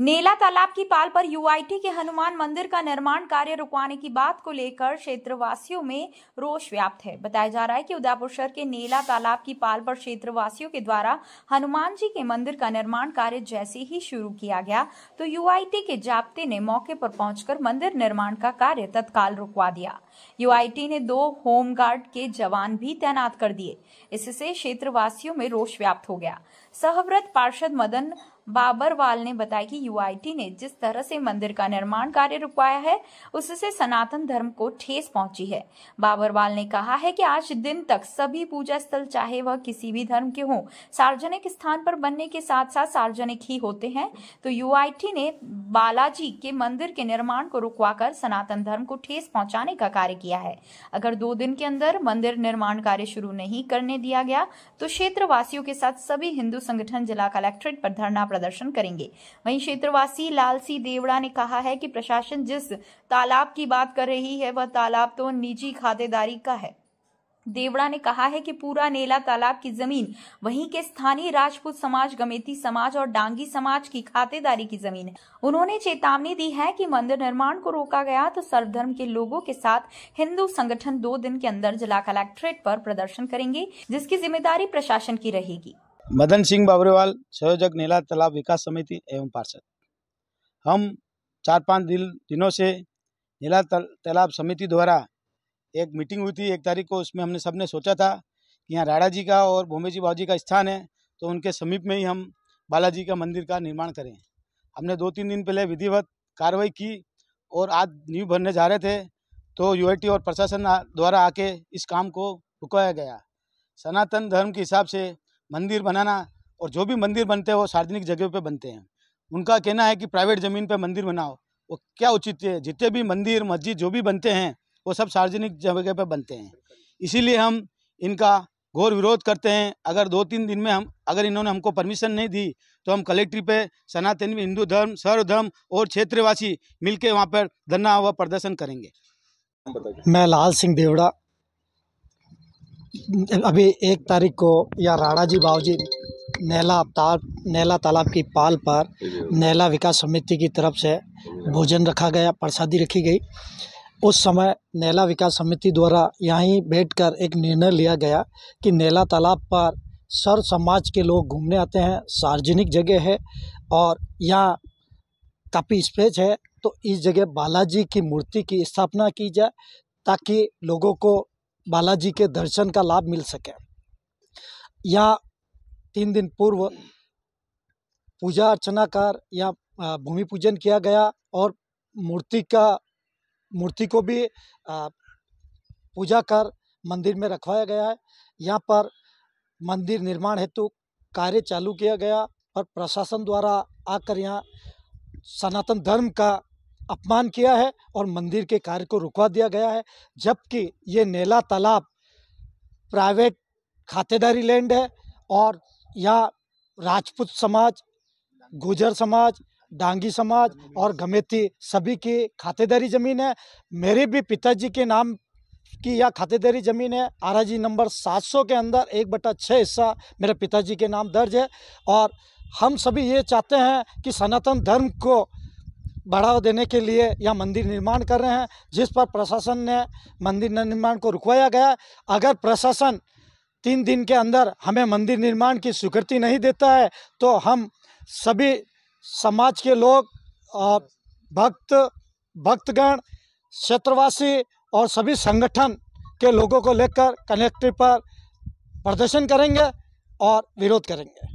नेला तालाब की पाल पर यूआईटी के हनुमान मंदिर का निर्माण कार्य रुकवाने की बात को लेकर क्षेत्रवासियों में रोष व्याप्त है बताया जा रहा है कि उदयपुर शहर के नेला तालाब की पाल पर क्षेत्रवासियों के द्वारा हनुमान जी के मंदिर का निर्माण कार्य जैसे ही शुरू किया गया तो यूआईटी के जाप्ते ने मौके पर पहुंचकर मंदिर निर्माण का कार्य तत्काल रुकवा दिया यूआईटी ने दो होमगार्ड के जवान भी तैनात कर दिए इससे क्षेत्रवासियों में रोष व्याप्त हो गया सहव्रत पार्षद मदन बाबरवाल ने बताया कि यूआईटी ने जिस तरह से मंदिर का निर्माण कार्य रुकवाया है उससे सनातन धर्म को ठेस पहुंची है बाबरवाल ने कहा है कि आज दिन तक सभी पूजा स्थल चाहे वह किसी भी धर्म के हों सार्वजनिक स्थान पर बनने के साथ साथ सार्वजनिक ही होते हैं तो यू ने बालाजी के मंदिर के निर्माण को रुकवाकर सनातन धर्म को ठेस पहुंचाने का कार्य किया है अगर दो दिन के अंदर मंदिर निर्माण कार्य शुरू नहीं करने दिया गया तो क्षेत्रवासियों के साथ सभी हिंदू संगठन जिला कलेक्ट्रेट पर धरना प्रदर्शन करेंगे वहीं क्षेत्रवासी लालसी देवड़ा ने कहा है कि प्रशासन जिस तालाब की बात कर रही है वह तालाब तो निजी खातेदारी का है देवड़ा ने कहा है कि पूरा नेला तालाब की जमीन वहीं के स्थानीय राजपूत समाज गमेती समाज और डांगी समाज की खातेदारी की जमीन है उन्होंने चेतावनी दी है कि मंदिर निर्माण को रोका गया तो सर्वधर्म के लोगों के साथ हिंदू संगठन दो दिन के अंदर जिला कलेक्ट्रेट पर प्रदर्शन करेंगे जिसकी जिम्मेदारी प्रशासन की रहेगी मदन सिंह बाबरेवाल संयोजक नीला तालाब विकास समिति एवं पार्षद हम चार पाँच दिन दिनों से नीला तालाब समिति द्वारा एक मीटिंग हुई थी एक तारीख को उसमें हमने सबने सोचा था कि यहाँ राणा जी का और भूमे जी बाबू का स्थान है तो उनके समीप में ही हम बालाजी का मंदिर का निर्माण करें हमने दो तीन दिन पहले विधिवत कार्रवाई की और आज न्यू भरने जा रहे थे तो यू और प्रशासन द्वारा आके इस काम को रुकवाया गया सनातन धर्म के हिसाब से मंदिर बनाना और जो भी मंदिर बनते हैं वो सार्वजनिक जगह पे बनते हैं उनका कहना है कि प्राइवेट ज़मीन पे मंदिर बनाओ वो क्या उचित है जितने भी मंदिर मस्जिद जो भी बनते हैं वो सब सार्वजनिक जगह पे बनते हैं इसीलिए हम इनका घोर विरोध करते हैं अगर दो तीन दिन में हम अगर इन्होंने हमको परमिशन नहीं दी तो हम कलेक्ट्री पे सनातन हिंदू धर्म सर्वधर्म और क्षेत्रवासी मिलकर वहाँ पर धरना व प्रदर्शन करेंगे मैं लाल सिंह देवड़ा अभी एक तारीख को या राणा जी जी नैला ताल नैला तालाब की पाल पर नैला विकास समिति की तरफ से भोजन रखा गया प्रसादी रखी गई उस समय नैला विकास समिति द्वारा यहीं बैठकर एक निर्णय लिया गया कि नैला तालाब पर सर समाज के लोग घूमने आते हैं सार्वजनिक जगह है और यहाँ काफ़ी स्पेस है तो इस जगह बालाजी की मूर्ति की स्थापना की जाए ताकि लोगों को बालाजी के दर्शन का लाभ मिल सके या तीन दिन पूर्व पूजा अर्चना कर या भूमि पूजन किया गया और मूर्ति का मूर्ति को भी पूजा कर मंदिर में रखवाया गया है यहाँ पर मंदिर निर्माण हेतु कार्य चालू किया गया पर प्रशासन द्वारा आकर यहाँ सनातन धर्म का अपमान किया है और मंदिर के कार्य को रुकवा दिया गया है जबकि ये नेला तालाब प्राइवेट खातेदारी लैंड है और यहाँ राजपूत समाज गुजर समाज डांगी समाज और गमेती सभी की खातेदारी ज़मीन है मेरे भी पिताजी के नाम कि यह खातेदारी ज़मीन है आराजी नंबर 700 के अंदर एक बटा छः हिस्सा मेरे पिताजी के नाम दर्ज है और हम सभी ये चाहते हैं कि सनातन धर्म को बढ़ावा देने के लिए यह मंदिर निर्माण कर रहे हैं जिस पर प्रशासन ने मंदिर निर्माण को रुकवाया गया अगर प्रशासन तीन दिन के अंदर हमें मंदिर निर्माण की स्वीकृति नहीं देता है तो हम सभी समाज के लोग भक्त भक्तगण क्षेत्रवासी और सभी संगठन के लोगों को लेकर कनेक्टिव पर प्रदर्शन करेंगे और विरोध करेंगे